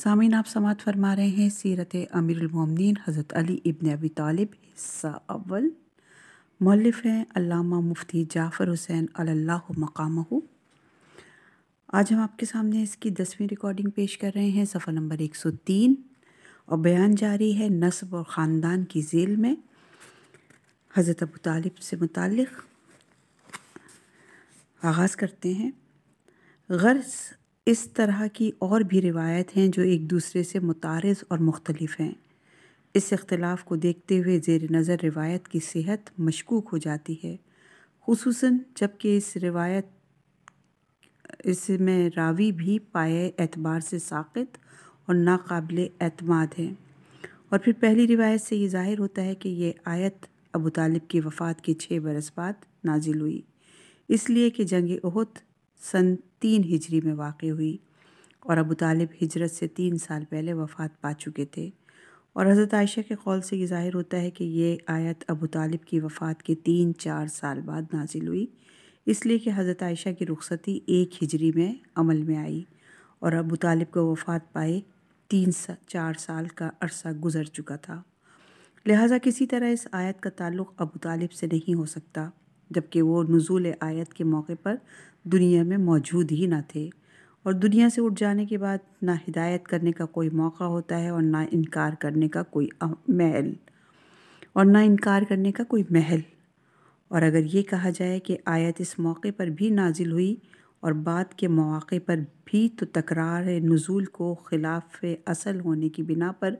सामीन आप समात फरमा रहे हैं सीरत अमीरमिन हज़रत अली इबन अबी तालिब हिस्सा अव्वल मौलफ़ हैं अल्लामा मुफ्ती जाफ़र हुसैन अल्लाह मकाम आज हम आपके सामने इसकी दसवीं रिकॉर्डिंग पेश कर रहे हैं सफ़र नंबर एक सौ तीन और बयान जारी है नस्ब और ख़ानदान की जेल में हज़रत अबू तालिब से मुतल आगाज़ करते हैं गर्ज़ इस तरह की और भी रिवायत हैं जो एक दूसरे से मुतारज़ और मुख्तलिफ हैं इस इख्तलाफ को देखते हुए जेर नज़र रिवायत की सेहत मशकूक हो जाती है खसूस जबकि इस रिवायत इसमें रावी भी पाए एतबार से साकित और नाकबिल अतमाद हैं और फिर पहली रिवायत से ये ज़ाहिर होता है कि ये आयत अबू तालिब की वफ़ात के छः बरस बाद नाजिल हुई इसलिए कि जंग अहद सन तीन हिजरी में वाक़ हुई और अबू तालिब हिजरत से तीन साल पहले वफ़ात पा चुके थे और हज़रत आयशा के कौल से ये ज़ाहिर होता है कि ये आयत अबू तालिब की वफ़ात के तीन चार साल बाद नाजिल हुई इसलिए कि हज़रत आयशा की रुखसती एक हिजरी में अमल में आई और अबू तालिब को वफ़ात पाए तीन सा, चार साल का अरसा गुज़र चुका था लिहाजा किसी तरह इस आयत का ताल्लुक़ अबू तालिब से नहीं हो सकता जबकि वो नज़ुल आयत के मौके पर दुनिया में मौजूद ही ना थे और दुनिया से उठ जाने के बाद ना हिदायत करने का कोई मौका होता है और ना इनकार करने का कोई महल और ना इनकार करने का कोई महल और अगर ये कहा जाए कि आयत इस मौके पर भी नाजिल हुई और बाद के मौक़े पर भी तो तकरार नज़ुल को खिलाफ असल होने की बिना पर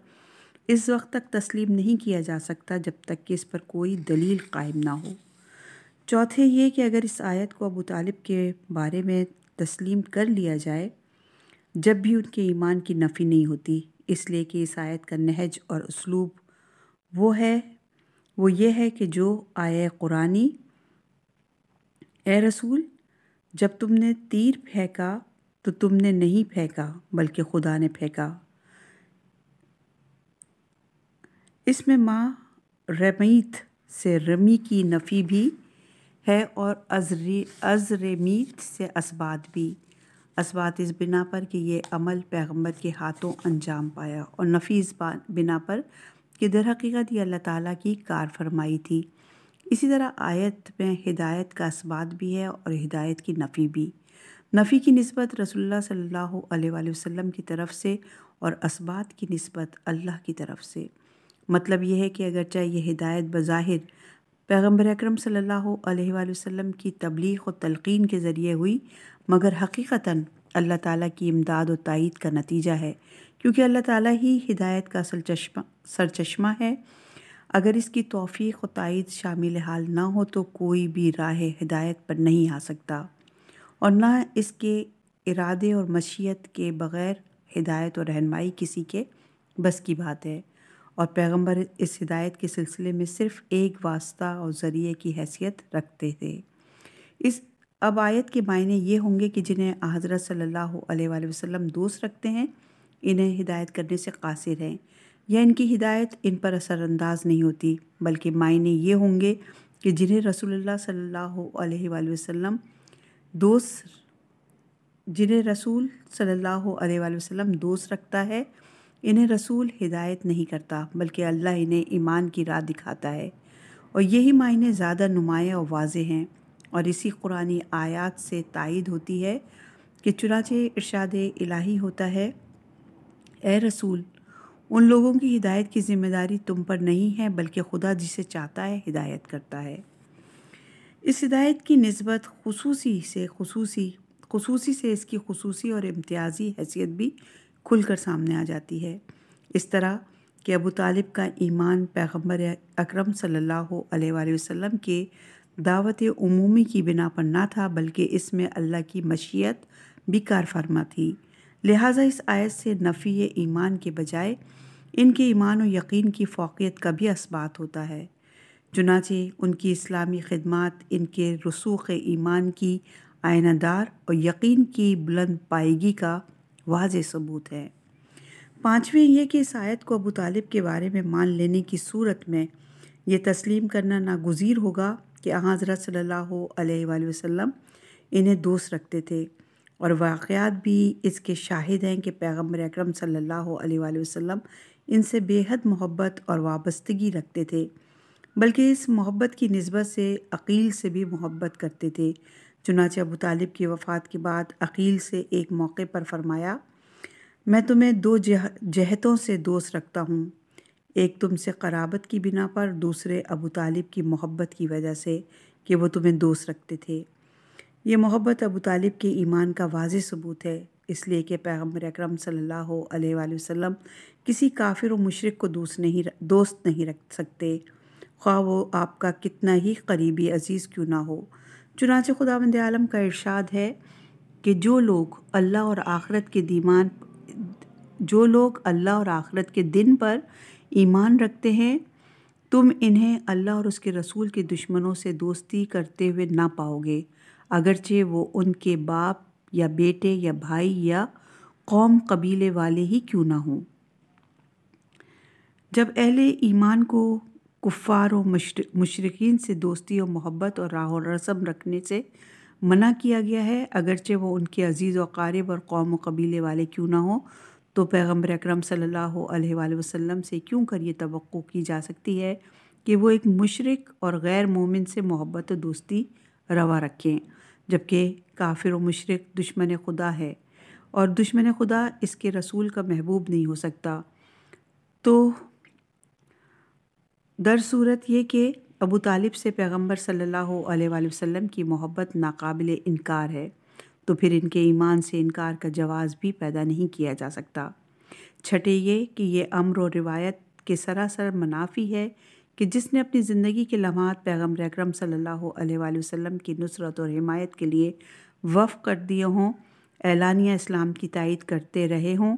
इस वक्त तक तस्लीम नहीं किया जा सकता जब तक कि इस पर कोई दलील कायम ना हो चौथे ये कि अगर इस आयत को अबू तालिब के बारे में तस्लीम कर लिया जाए जब भी उनके ईमान की नफ़ी नहीं होती इसलिए कि इस आयत का नहज और उसलूब वो है वो ये है कि जो आए कुरानी ए रसूल जब तुमने तीर फेंका तो तुमने नहीं फेंका बल्कि खुदा ने फेंका इसमें माँ रमीत से रमी की नफ़ी भी है और अजरी अजरेमीत से इस्बात भी इस्बात इस बिना पर कि ये अमल पैगंबर के हाथों अंजाम पाया और नफ़ी इस बिना पर कि दर हकीकत ये अल्लाह ताला की कार फरमाई थी इसी तरह आयत में हिदायत का इस्बात भी है और हिदायत की नफ़ी भी नफ़ी की नस्बत रसोल्ला सल्लल्लाहु अलैहि वसल्लम की तरफ से और इस्बात की नस्बत अल्लाह की तरफ से मतलब यह है कि अगर चाहे ये हिदायत बज़ाहिर पैगम्बर अक्रम सम की तबलीग और तलकिन के ज़रिए हुई मगर हकीकता अल्लाह ताली की इमदाद और तइद का नतीजा है क्योंकि अल्लाह ताली ही हिदायत का असल चश्मा है अगर इसकी तोफ़ी व तइद शामिल हाल ना हो तो कोई भी राह हिदायत पर नहीं आ सकता और ना इसके इरादे और मशीत के बग़ैर हिदायत और रहनमाई किसी के बस की बात है और पैगंबर इस हिदायत के सिलसिले में सिर्फ एक वास्ता और ज़रिए की हैसियत रखते थे इस अब आयत के मायने ये होंगे कि जिन्हें हज़रत सल्लल्लाहु अलैहि वसल्लम दोस्त रखते हैं इन्हें हिदायत करने से कासिर हैं या इनकी हिदायत इन पर असरअंदाज नहीं होती बल्कि मायने ये होंगे कि जिन्हें रसूलुल्लाह सल्लल्लाहु अलैहि वसल्लम दोस्त जिन्हें रसूल सल्लल्लाहु अलैहि वसल्लम दोस्त रखता है इन्हें रसूल हिदायत नहीं करता बल्कि अल्लाह इन्हें ईमान की राह दिखाता है और यही मायने ज़्यादा नुमाया और वाज हैं और इसी कुरानी आयात से तायद होती है कि चुनाचे इरशाद इलाही होता है ए रसूल उन लोगों की हिदायत की जिम्मेदारी तुम पर नहीं है बल्कि खुदा जिसे चाहता है हिदायत करता है इस हिदायत की नस्बत खसूसी से खसूसी खसूसी से इसकी खसूसी और इम्तियाजी हैसियत भी खुलकर सामने आ जाती है इस तरह कि अबू तालिब का ईमान पैगम्बर अक्रम सल्लल्लाहु वसल्लम के दावत उमूमी की बिना पर ना था बल्कि इसमें अल्लाह की मशीयत भी कार फरमा थी लिहाजा इस आयत से नफ़ी ईमान के बजाय इनके ईमान और यकीन की फ़ोकियत का भी इस्बात होता है चुनाचे उनकी इस्लामी खदमात इनके रसूख ईमान की आयनादार और यकीन की बुलंद पाएगी का वाज सबूत है पांचवें ये कि इस आयत को अबू तालिब के बारे में मान लेने की सूरत में ये तस्लीम करना नागुजीर होगा कि हज़रत सल्लल्लाहु अलैहि वसल्लम इन्हें दोस्त रखते थे और वाक़ात भी इसके शाहिद हैं कि पैगम्बर अक्रम सल्लल्लाहु अलैहि वसल्लम इनसे बेहद मोहब्बत और वाबस्तगी रखते थे बल्कि इस मोहब्बत की नस्बत से अकील से भी मोहब्बत करते थे चुनाच अबू तालिब की वफ़ात के बाद अकील से एक मौके पर फरमाया मैं तुम्हें दो जह जहतों से दोस्त रखता हूँ एक तुमसे कराबत की बिना पर दूसरे अबू तालिब की मोहब्बत की वजह से कि वो तुम्हें दोस्त रखते थे ये मोहब्बत अबू तालिब के ईमान का वाज सबूत है इसलिए कि पैगम्बर अक्रम सल्लल्लाहु अलैहि वसल्लम किसी काफिर व मशरक को दोस्त नहीं दोस्त नहीं रख सकते ख़्वा वो आपका कितना ही करीबी अजीज़ क्यों ना हो चुनाच खुदा बंद आलम का इरशाद है कि जो लोग अल्लाह और आखरत के दीमान जो लोग अल्लाह और आखरत के दिन पर ईमान रखते हैं तुम इन्हें अल्लाह और उसके रसूल के दुश्मनों से दोस्ती करते हुए ना पाओगे अगरचे वो उनके बाप या बेटे या भाई या कौम कबीले वाले ही क्यों ना हों जब अहले ईमान को कुफ़ार व मुशरकिन से दोस्ती और मोहब्बत और राह और रसम रखने से मना किया गया है अगरचे वो उनके अजीज़ वकारब और कौम व कबीले वाले क्यों ना हो तो पैगम्बर अक्रम सल्लल्लाहु अलैहि वसल्लम से क्यों कर ये तो की जा सकती है कि वो एक मशरक और गैर मोमिन से मोहब्बत दोस्ती रवा रखें जबकि काफिर व मुशरक दुश्मन खुदा है और दुश्मन खुदा इसके रसूल का महबूब नहीं हो सकता तो दर सूरत ये कि अबू तालिब से पैगम्बर सल्ला अलैहि की मोहब्बत नाकबिल इनकार है तो फिर इनके ईमान से इनकार का जवाज़ भी पैदा नहीं किया जा सकता छठे ये कि यह अम्र और रिवायत के सरासर मुनाफी है कि जिसने अपनी ज़िंदगी के लम्हात पैगम्बर अक्रम सल्लल्लाहु वसम की नुसरत और हमायत के लिए वफ़ कर दिए हों एलानिया इस्लाम की तायद करते रहे हों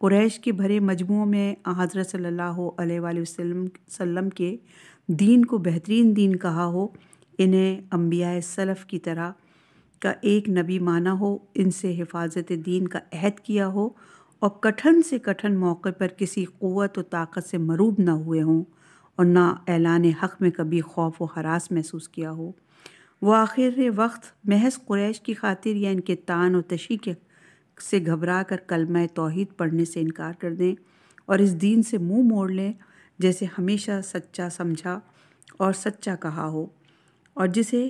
कुरैश के भरे मजमू में हज़रत सल्ला वसम के दीन को बेहतरीन दीन कहा हो इन्हें अम्बिया सलफ़ की तरह का एक नबी माना हो इनसे हिफाजत दीन का अहद किया हो और कठिन से कठिन मौके पर किसी क़वत व ताकत से मरूब ना हुए हों और ना ऐलान हक़ में कभी खौफ व हरास महसूस किया हो वह आखिर वक्त महज क्रैश की खातिर या इनके तान और तशी के से घबरा कर कलमा तोहद पढ़ने से इनकार कर दें और इस दीन से मुंह मोड़ लें जैसे हमेशा सच्चा समझा और सच्चा कहा हो और जिसे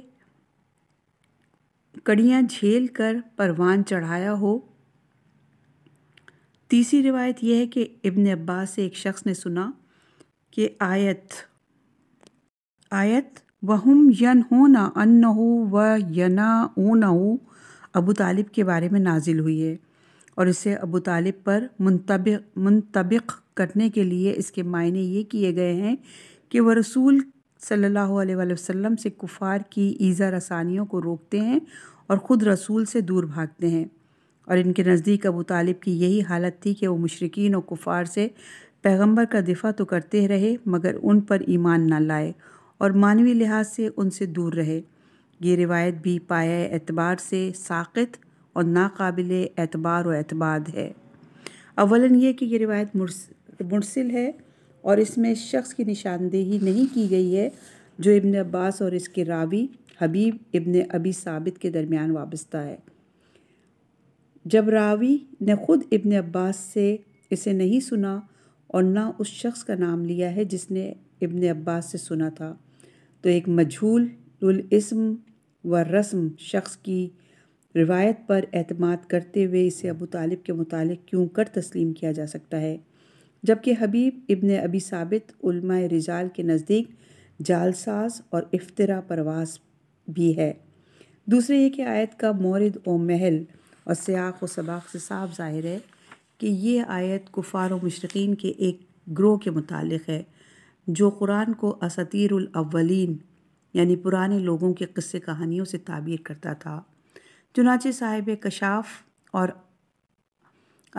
कड़ियाँ झेल कर परवान चढ़ाया हो तीसरी रिवायत यह है कि इब्न अब्बास से एक शख्स ने सुना कि आयत आयत वहम यन ना अन्न हो व यना हो अबू तालिब के बारे में नाजिल हुई है और इसे अबू तालिब पर मुंतब मुंतबिक करने के लिए इसके मायने ये किए गए हैं कि वह रसूल सल्लल्लाहु अलैहि वसल्लम से कुफार की ईज़ा रसानियों को रोकते हैं और ख़ुद रसूल से दूर भागते हैं और इनके नज़दीक अबू तालिब की यही हालत थी कि वो मशरकिन और कुफार से पैगंबर का दिफा तो करते रहे मगर उन पर ईमान ना लाए और मानवी लिहाज से उनसे दूर रहे ये रिवायत भी पाया एतबार से साक़त और नाकबिल एतबार व एतबाद है अवला ये कि यह रिवायत मुरसिल है और इसमें इस शख्स की निशानदेही नहीं की गई है जो इबन अब्बास और इसके रावी हबीब इबन अबी साबित के दरमियान वाबस्ता है जब रावी ने ख़ुद इबन अब्बास से इसे नहीं सुना और ना उस शख्स का नाम लिया है जिसने इबन अब्बास से सुना था तो एक मजहूल इसम व रस्म शख्स की रिवायत पर अतमाद करते हुए इसे अबू तालिब के मुतालिक क्यों कर तस्लीम किया जा सकता है जबकि हबीब इबन अबी साबित उल्मा रिजाल के नज़दीक जालसाज और इफ्तरा परवास भी है दूसरे ये कि आयत का मोरद व महल और सयाक व सबाक से साफ ज़ाहिर है कि ये आयत कुफ़ार मशरकिन के एक ग्रोह के मुतल है जो कुरान को असतीरअवलिन यानी पुराने लोगों के किस्से कहानियों से ताबीर करता था चुनाचे साहिब कशाफ और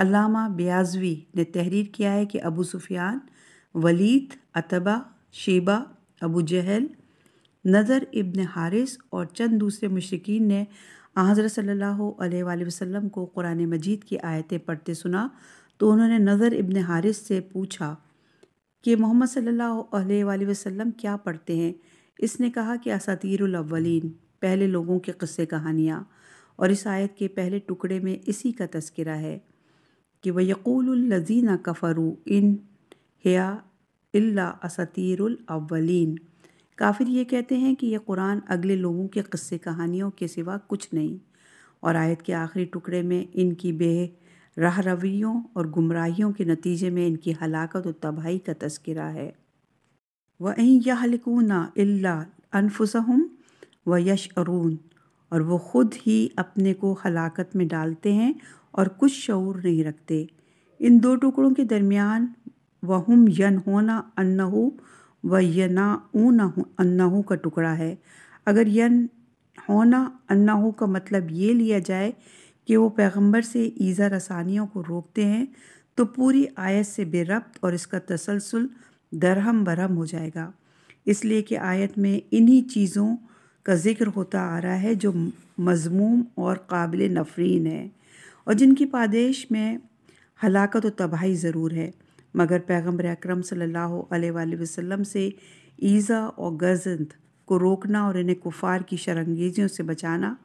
अलामा बयाजवी ने तहरीर किया है कि Abu Sufyan Walid Utba Shaiba Abu Jahl Nazr ibn Haris और चंद दूसरे मशरकिन ने हज़रत सल्लल्लाहु अलैहि वसल्लम को कुरान मजीद की आयतें पढ़ते सुना तो उन्होंने नज़र इब्न हारिस से पूछा कि मोहम्मद सल्लल्लाहु अलैहि वसल्लम क्या पढ़ते हैं इसने कहा कि असातीरवलिन पहले लोगों के क़स्से कहानियाँ और इस आयत के पहले टुकड़े में इसी का तस्करा है कि वह यकूलजीना कफ़रू इन हया अल्ला असातीरवलिन काफिर ये कहते हैं कि यह कुरान अगले लोगों के क़स्से कहानियों के सिवा कुछ नहीं और आयत के आखिरी टुकड़े में इनकी बे राह और गुमराहियों के नतीजे में इनकी हलाकत और तबाही का तस्करा है वहलिकूना अल्ला अनफुसहम व यश अरून और वो ख़ुद ही अपने को हलाकत में डालते हैं और कुछ शूर नहीं रखते इन दो टुकड़ों के दरमियान वहम यन होना अन्नहू व यना ऊना अन्नहू का टुकड़ा है अगर यन होना अन्नहू का मतलब ये लिया जाए कि वो पैगंबर से ईज़ा रसानियों को रोकते हैं तो पूरी आयत से बेरब्त और इसका तसलसल दरहम बरहम हो जाएगा इसलिए कि आयत में इन्हीं चीज़ों का जिक्र होता आ रहा है जो मजमूम और काबिल नफरीन है और जिनकी पादेश में हलाकत और तबाही ज़रूर है मगर पैगम्बर अक्रम सल्लल्लाहु वसल्लम से ईज़ा और गजंद को रोकना और इन्हें कुफार की शरंगेजियों से बचाना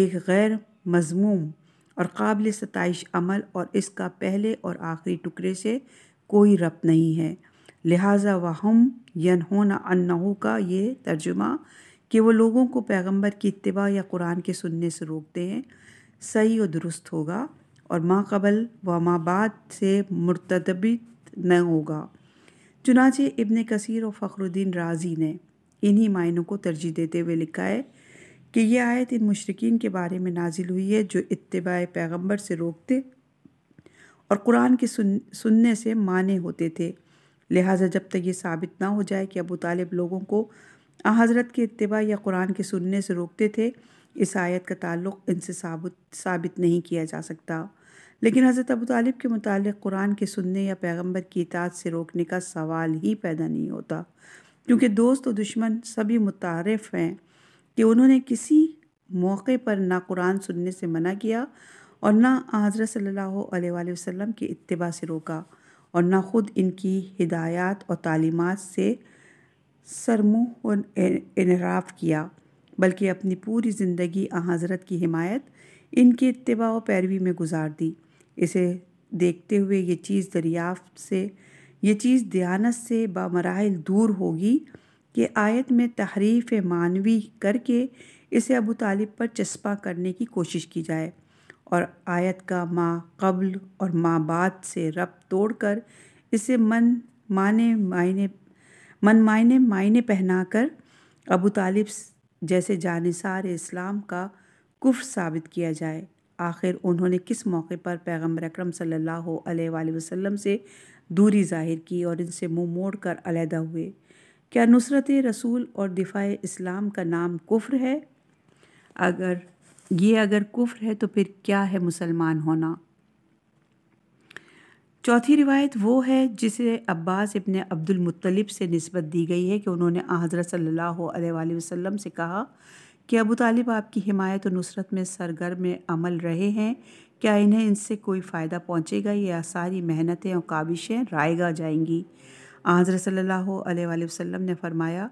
एक गैर मजमूम और काबिल सतश अमल और इसका पहले और आखिरी टुकड़े से कोई रब नहीं है लिहाजा वाहम यनहोना अनहू का ये तर्जुमा कि वो लोगों को पैगंबर की इतबा या कुरान के सुनने से रोकते हैं सही और दुरुस्त होगा और माँ कबल व माँ बाद से मुर्तबित न होगा चुनाचे इबन कसर और फ़खरुद्दीन राजी ने इन्हीं मायनों को तरजीह देते हुए लिखा है कि यह आयत इन मशरकिन के बारे में नाजिल हुई है जो इतबा पैगंबर से रोकते और कुरान के सुन सुनने से माने होते थे लिहाजा जब तक ये साबित ना हो जाए कि अबू तालिब लोगों को आ हज़रत के इतबा या कुरान के सुनने से रोकते थे इस आयत का ताल्लुक इनसे साबित नहीं किया जा सकता लेकिन हज़रत अबू तालिब के मुतालिक कुरान के सुनने या पैगंबर की इतात से रोकने का सवाल ही पैदा नहीं होता क्योंकि दोस्त और दुश्मन सभी मुतारफ़ हैं कि उन्होंने किसी मौके पर ना कुरान सुनने से मना किया और ना हज़रत सल्लल्लाहु अलैहि वसल्लम की इत्तबा से रोका और ना ख़ुद इनकी हिदायत और तालीमत से सरमोह और इनराफ किया बल्कि अपनी पूरी ज़िंदगी आ हज़रत की हिमायत इनकी इतबा व पैरवी में गुजार दी इसे देखते हुए ये चीज़ दरियाफ़ से ये चीज़ दयानत से बामराहल दूर होगी कि आयत में तहरीफ मानवी करके इसे अबू तालिब पर चस्पा करने की कोशिश की जाए और आयत का माँ कबल और माँ बाद से रब तोड़ कर इसे मन माने मायने मन मायने मायने पहनाकर अबू तालिब जैसे जानसार इस्लाम का कुफ साबित किया जाए आखिर उन्होंने किस मौके पर पैगम्बर अक्रम वसल्लम से दूरी जाहिर की और इनसे मुंह मोड़ कर अलहदा हुए क्या नुसरत रसूल और दिफ़ा इस्लाम का नाम कुफ्र है अगर ये अगर कुफ्र है तो फिर क्या है मुसलमान होना चौथी रिवायत वो है जिसे अब्बास इबन अब्दुल मुत्तलिब से नस्बत दी गई है कि उन्होंने हज़रत सल्लल्लाहु अलैहि वसल्लम से कहा कि अबू तालिब आपकी हिमायत और नुसरत में सरगर्म अमल रहे हैं क्या इन्हें इनसे कोई फ़ायदा पहुँचेगा या सारी मेहनतें और काबिशें रायगा जाएंगी हज़रत सल्लल्लाहु अलैहि वसल्लम ने फरमाया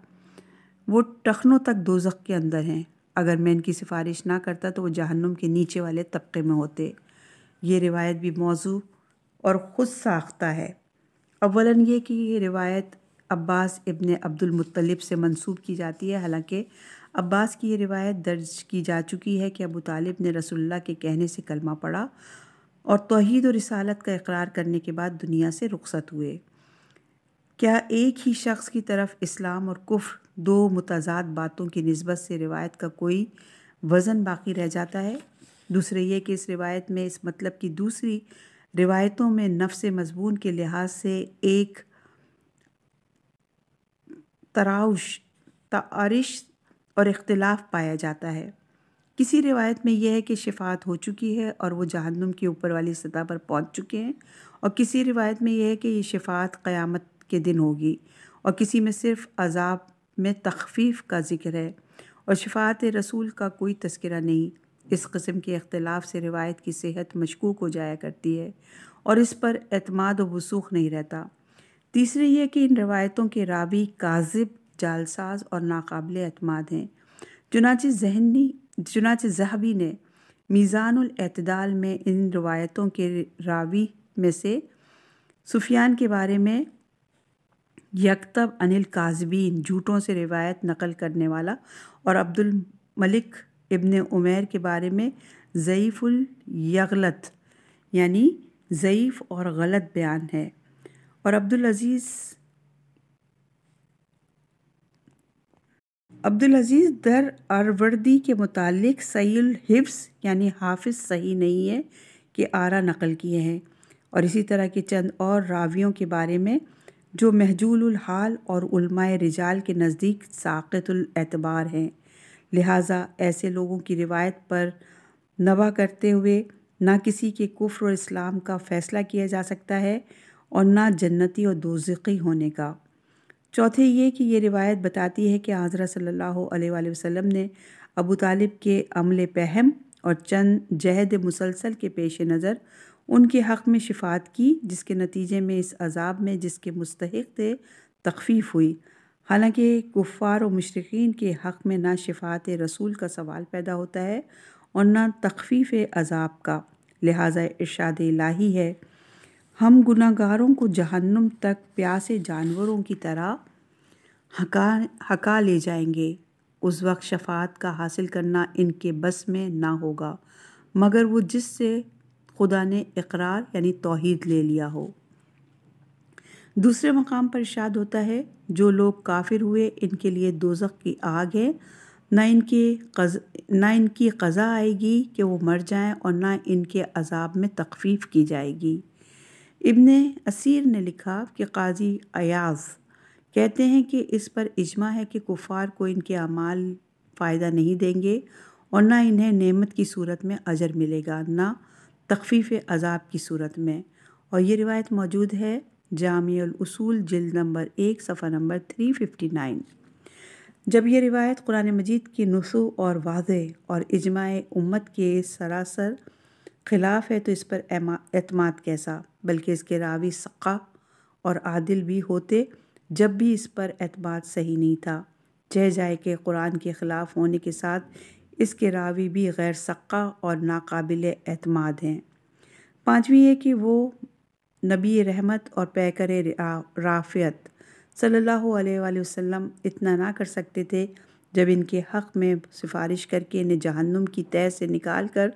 वो टखनों तक दोजख के अंदर हैं अगर मैं इनकी सिफारिश ना करता तो वो जहन्नुम के नीचे वाले तबके में होते ये रिवायत भी मौजू और ख़ुद साख्ता है अवला ये कि ये रिवायत अब्बास इबन अब्दुलमतलब से मंसूब की जाती है हालांकि अब्बास की ये रिवायत दर्ज की जा चुकी है कि अबू तालिब ने रसोल्ला के कहने से कलमा पढ़ा और तोहद और रिसालत का इकरार करने के बाद दुनिया से रुखसत हुए क्या एक ही शख्स की तरफ इस्लाम और कुफ्र दो मतजाद बातों की नस्बत से रिवायत का कोई वज़न बाकी रह जाता है दूसरे ये कि इस रिवायत में इस मतलब की दूसरी रिवायतों में नफ्स मजमून के लिहाज से एक तराउश तारश और इख्तलाफ पाया जाता है किसी रिवायत में यह है कि शिफात हो चुकी है और वो जहन्नुम के ऊपर वाली सतह पर पहुंच चुके हैं और किसी रिवायत में यह है कि ये शिफात क़यामत के दिन होगी और किसी में सिर्फ अजाब में तखफीफ का जिक्र है और शफात रसूल का कोई तस्करा नहीं इस कस्म के अख्तिलाफ से रिवायत की सेहत मशकूक हो जाया करती है और इस पर अतमाद वसूख नहीं रहता तीसरी ये कि इन रवायतों के रावी काजिब जालसाज और नाकबिल अतमाद हैं चुनाच जहनी चुनाच जहबी ने मीज़ानतदाल में इन रवायतों के रावी में से सुफियान के बारे में यकतब अनिल काजबीन झूठों से रिवायत नकल करने वाला और अब्दुल मलिक इब्न उमेर के बारे में ज़यीफ़ुल यगलत यानी ज़यीफ़ और गलत बयान है और अब्दुल अजीज़ अब्दुल अजीज़ दर अरवर्दी के मुतालिक सईल हिफ्स यानी हाफिज सही नहीं है कि आरा नकल किए हैं और इसी तरह के चंद और रावियों के बारे में जो महजूल हाल और रिजाल के नज़दीक साक़ितुल हैं लिहाजा ऐसे लोगों की रिवायत पर नवा करते हुए ना किसी के कुफ्र और इस्लाम का फ़ैसला किया जा सकता है और ना जन्नती और दोजी होने का चौथे ये कि ये रिवायत बताती है कि हज़रत सल्ला वसम ने अबू तालिब के अमल पहम और चंद जहद मुसलसल के पेश नज़र उनके हक़ में शिफात की जिसके नतीजे में इस अजाब में जिसके मुस्तक थे तखफीफ हुई हालांकि कुफ़ार और मशरकिन के हक़ में ना शिफात रसूल का सवाल पैदा होता है और ना तखफीफ अजाब का लिहाजा इरशाद लाही है हम गुनागारों को जहन्नम तक प्यासे जानवरों की तरह हका हका ले जाएंगे उस वक्त शफात का हासिल करना इनके बस में ना होगा मगर वो जिससे खुदा ने इकरार यानी तोहद ले लिया हो दूसरे मकाम पर इशाद होता है जो लोग काफिर हुए इनके लिए दोजक की आग है ना इनकी कज़ ना इनकी कज़ा आएगी कि वो मर जाएं और ना इनके अजाब में तकफीफ़ की जाएगी इबन असीर ने लिखा कि काजी अयाज़ कहते हैं कि इस पर इजमा है कि कुफार को इनके अमाल फ़ायदा नहीं देंगे और ना इन्हें नेमत की सूरत में अजर मिलेगा ना तखफीफ़ अज़ाब की सूरत में और ये रिवायत मौजूद है जामियल उसूल जल्द नंबर एक सफ़ा नंबर थ्री फिफ्टी नाइन जब यह रिवायत कुरान मजीद की नसु और वाज और इजमाए उम्मत के सरासर खिलाफ है तो इस पर अतमाद कैसा बल्कि इसके रावी सक़ा और आदिल भी होते जब भी इस पर अतमाद सही नहीं था जय जाए के कुरान के ख़िलाफ़ होने के साथ इसके रावी भी गैर सक्का और नाकबिल अतमाद हैं पाँचवीं है कि वो नबी रहमत और पैकर राफियत सल्लल्लाहु अलैहि वसल्लम इतना ना कर सकते थे जब इनके हक़ में सिफारिश करके इन्हें जहन्नुम की तय से निकाल कर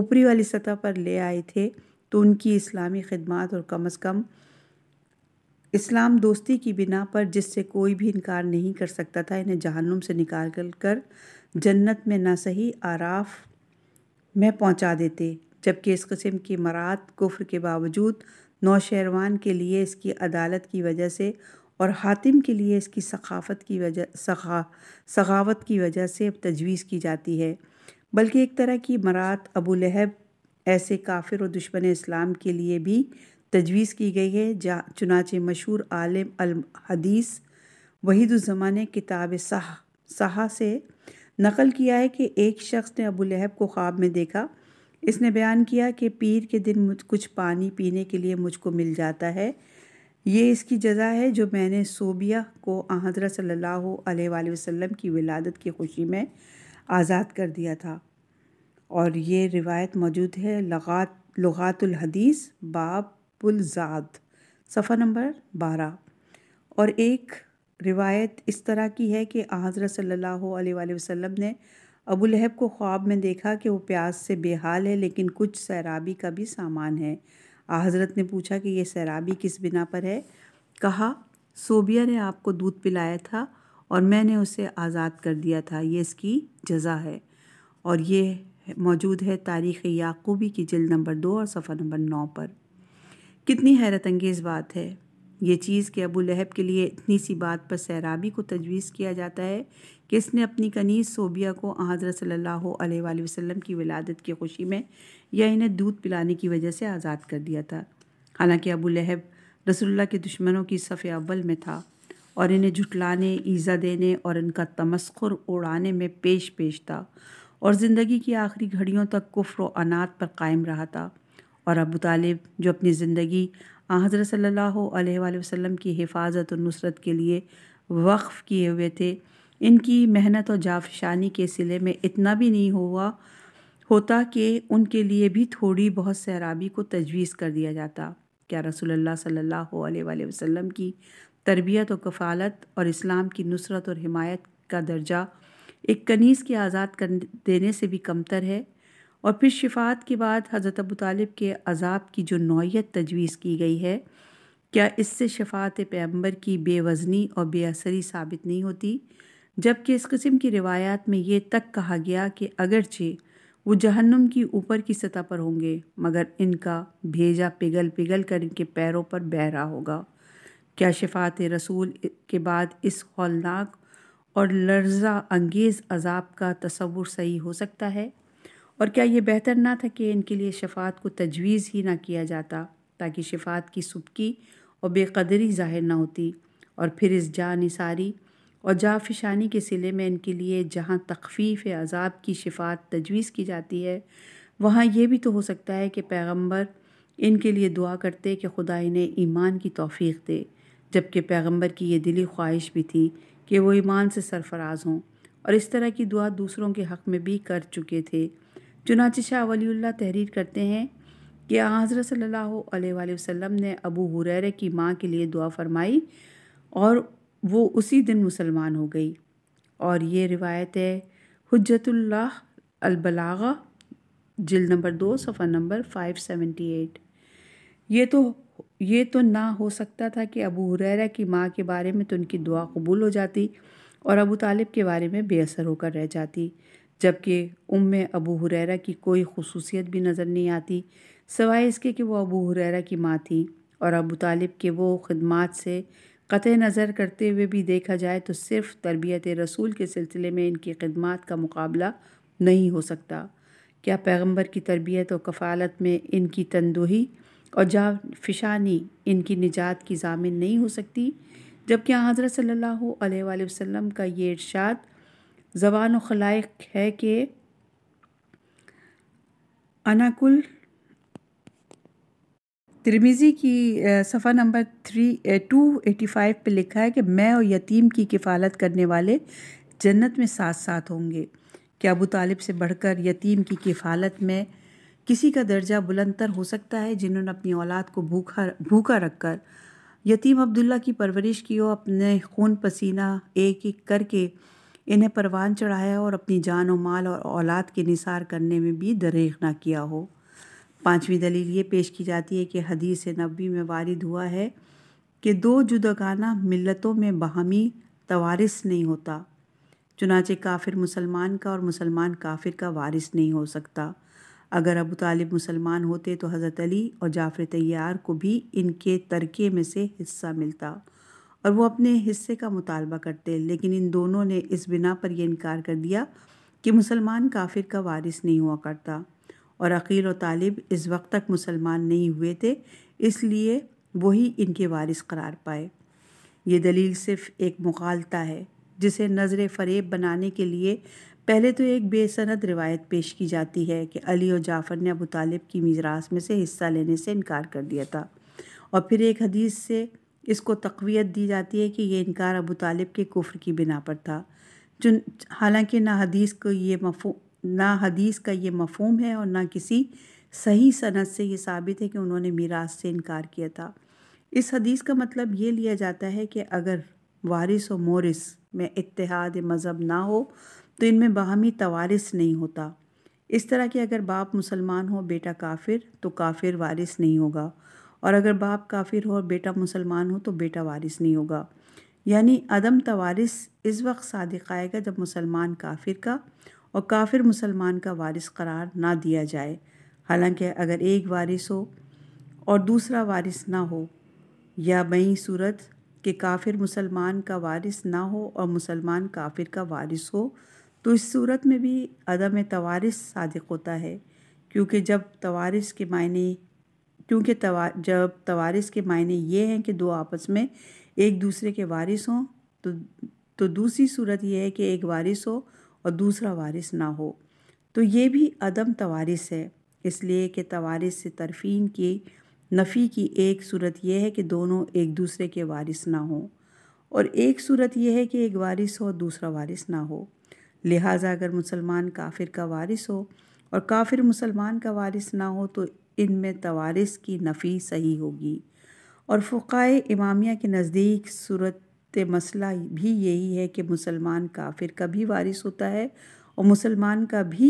ऊपरी वाली सतह पर ले आए थे तो उनकी इस्लामी खदमात और कम अज़ कम इस्लाम दोस्ती की बिना पर जिससे कोई भी इनकार नहीं कर सकता था इन्हें जहन्नुम से निकाल कर जन्नत में ना सही आराफ में पहुंचा देते जबकि इस कस्म की मरात कुफ्र के बावजूद नौशेरवान के लिए इसकी अदालत की वजह से और हातिम के लिए इसकी सखाफत की वजह सखा सखावत की वजह से अब तजवीज़ की जाती है बल्कि एक तरह की मरात अबू लहब ऐसे काफिर और दुश्मन इस्लाम के लिए भी तजवीज़ की गई है जा चुनाचे मशहूर आलम अल हदीस वहीदुलज़मा ने किताब सहा सहा से नकल किया है कि एक शख्स ने अबू लहब को ख्वाब में देखा इसने बयान किया कि पीर के दिन मुझ कुछ पानी पीने के लिए मुझको मिल जाता है ये इसकी जजा है जो मैंने सोबिया को हज़रत सल्लल्लाहु अलैहि वसल्लम की विलादत की खुशी में आज़ाद कर दिया था और ये रिवायत मौजूद है लगात लगातुल हदीस बाबुलजाद सफ़ा नंबर बारह और एक रिवायत इस तरह की है कि हज़रत सल्लल्लाहु अलैहि वसल्लम ने अबू लहब को ख्वाब में देखा कि वो प्यास से बेहाल है लेकिन कुछ सैराबी का भी सामान है हज़रत ने पूछा कि ये सैराबी किस बिना पर है कहा सोबिया ने आपको दूध पिलाया था और मैंने उसे आज़ाद कर दिया था ये इसकी जजा है और ये मौजूद है तारीख़ याकूबी की जल्द नंबर दो और सफ़ा नंबर नौ पर कितनी हैरत अंगेज़ बात है ये चीज़ कि अबू लहब के लिए इतनी सी बात पर सैराबी को तजवीज़ किया जाता है कि इसने अपनी कनीज़ सोबिया को हज़रत सल्ला वसम की विलादत की खुशी में या इन्हें दूध पिलाने की वजह से आज़ाद कर दिया था हालांकि अबू लहब रसोल्ला के दुश्मनों की सफ़े अव्वल में था और इन्हें झुटलाने ईज़ा देने और इनका तमस्खुर उड़ाने में पेश पेश था और ज़िंदगी की आखिरी घड़ियों तक कुफ्र अनात पर कायम रहा था और अबू तालिब जो अपनी ज़िंदगी हज़रत सल्लल्लाहु अलैहि वसल्लम की हिफाजत और नुसरत के लिए वक्फ़ किए हुए थे इनकी मेहनत और जाफशानी के सिले में इतना भी नहीं हुआ होता कि उनके लिए भी थोड़ी बहुत सैराबी को तजवीज़ कर दिया जाता क्या रसोल्ला सल्ला वसम की तरबियत और कफ़ालत और इस्लाम की नुसरत और हिमायत का दर्जा एक कनीस के आज़ाद कर देने से भी कमतर है और फिर शिफात के बाद हज़रत अबू तालिब के अजाब की जो नौीयत तजवीज़ की गई है क्या इससे शफात पैम्बर की बेवज़नी और बेअसरी साबित नहीं होती जबकि इस कस्म की रिवायात में ये तक कहा गया कि अगरचे वो जहन्नुम की ऊपर की सतह पर होंगे मगर इनका भेजा पिघल पिघल कर इनके पैरों पर बह रहा होगा क्या शफात रसूल के बाद इस हौलनाक और लर्जा अंगेज़ अजाब का तस्वुर सही हो सकता है और क्या ये बेहतर ना था कि इनके लिए शफात को तजवीज़ ही ना किया जाता ताकि शफात की सुबकी और बेकदरी ज़ाहिर ना होती और फिर इस जा निसारी और जाफिशानी के सिले में इनके लिए जहाँ तखफीफ़ अजाब की शफात तजवीज़ की जाती है वहाँ यह भी तो हो सकता है कि पैगम्बर इनके लिए दुआ करते कि खुदा इन्हें ईमान की तोफ़ी दे जबकि पैगम्बर की ये दिली ख्वाहिश भी थी कि वो ईमान से सरफराज हों और इस तरह की दुआ दूसरों के हक़ में भी कर चुके थे चुनाच शाह वलील्ला तहरीर करते हैं कि हज़रत सल्ला वसम ने अबू हुरैर की माँ के लिए दुआ फरमाई और वो उसी दिन मुसलमान हो गई और ये रिवायत है हजतुल्ला अलबलागा जिल नंबर दो सफ़ा नंबर फाइव सेवेंटी एट ये तो ये तो ना हो सकता था कि अबू हुरैरा की माँ के बारे में तो उनकी दुआ कबूल हो जाती और अबू तालिब के बारे में बेअसर होकर रह जाती जबकि उम अबू हुरैरा की कोई खसूसियत भी नज़र नहीं आती सवाए इसके कि वह अबू हुरैरा की माँ थी और अबू तालिब के वो खदमात से क़त नज़र करते हुए भी देखा जाए तो सिर्फ तरबियत रसूल के सिलसिले में इनकी खदमात का मुकाबला नहीं हो सकता क्या पैगंबर की तरबियत और कफ़ालत में इनकी तनदोही और जा फिशानी इनकी निजात की जामिन नहीं हो सकती जबकि हज़रत सल्लल्लाहु अलैहि वसल्लम का ये इरशाद जबान खलाइक है कि अनाकुल तिरमीज़ी की सफ़ा number three two eighty five पर लिखा है कि मैं और यतीम की किफ़ालत करने वाले जन्नत में साथ साथ होंगे क्या अबू तालिब से बढ़ कर यतीम की किफ़ालत में किसी का दर्जा बुलंदतर हो सकता है जिन्होंने अपनी औलाद को भूखा भूखा रख कर यतीम अब्दुल्ला की परवरिश की हो अपने खून पसीना एक एक करके इन्हें परवान चढ़ाया और अपनी जान और माल और औलाद के निसार करने में भी दरेग ना किया हो पांचवी दलील ये पेश की जाती है कि हदीस नबी में वारिद हुआ है कि दो जुदगाना मिलतों में बहमी तवारिस नहीं होता चुनाचे काफिर मुसलमान का और मुसलमान काफिर का वारिस नहीं हो सकता अगर अबू तालिब मुसलमान होते तो हज़रत अली और जाफ़र तैयार को भी इनके तरके में से हिस्सा मिलता और वो अपने हिस्से का मुतालबा करते लेकिन इन दोनों ने इस बिना पर यह इनकार कर दिया कि मुसलमान काफिर का वारिस नहीं हुआ करता और अकील और तालिब इस वक्त तक मुसलमान नहीं हुए थे इसलिए वही इनके वारिस करार पाए ये दलील सिर्फ एक मुखालता है जिसे नज़र फरेब बनाने के लिए पहले तो एक बेसनद रिवायत पेश की जाती है कि अली और जाफ़र ने अबू तालिब की मिजरास में से हिस्सा लेने से इनकार कर दिया था और फिर एक हदीस से इसको तकवीत दी जाती है कि यह इनकार अबू तालिब के कुफ़र की बिना पर था जो हालांकि ना हदीस को ये मफू ना हदीस का ये मफहम है और ना किसी सही सनत से ये साबित है कि उन्होंने मीरास से इनकार किया था इस हदीस का मतलब ये लिया जाता है कि अगर वारिस और मोरिस में इतिहाद मज़हब ना हो तो इनमें बाहमी तवारिस नहीं होता इस तरह के अगर बाप मुसलमान हो बेटा काफिर तो काफिर वारिस नहीं होगा और अगर बाप काफिर हो और बेटा मुसलमान हो तो बेटा वारिस नहीं होगा यानी अदम तवारिस इस वक्त सादिक आएगा जब मुसलमान काफिर का और काफिर मुसलमान का वारिस करार ना दिया जाए हालांकि अगर एक वारिस हो और दूसरा वारिस ना हो या बई सूरत कि काफिर मुसलमान का वारिस ना हो और मुसलमान काफिर का वारिस हो तो इस सूरत में भी अदम तवारिस सादिक होता है क्योंकि जब तवारिस के मायने क्योंकि तवा जब तवारिस के मायने ये हैं कि दो आपस में एक दूसरे के वारिस हों तो तो दूसरी सूरत यह है कि एक वारिस हो और दूसरा वारिस ना हो तो ये भी अदम तवारिस है इसलिए कि तवारिस से तरफीन की नफ़ी की एक सूरत यह है कि दोनों एक दूसरे के वारिस ना हों और एक सूरत यह है कि एक वारिस हो और दूसरा वारिस ना हो लिहाजा अगर मुसलमान काफिर का वारिस हो और काफिर मुसलमान का वारिस ना हो तो इनमें तवारिस की नफ़ी सही होगी और फ़ाय इमामिया के नज़दीक सूरत मसला भी यही है कि मुसलमान काफिर का भी वारिस होता है और मुसलमान का भी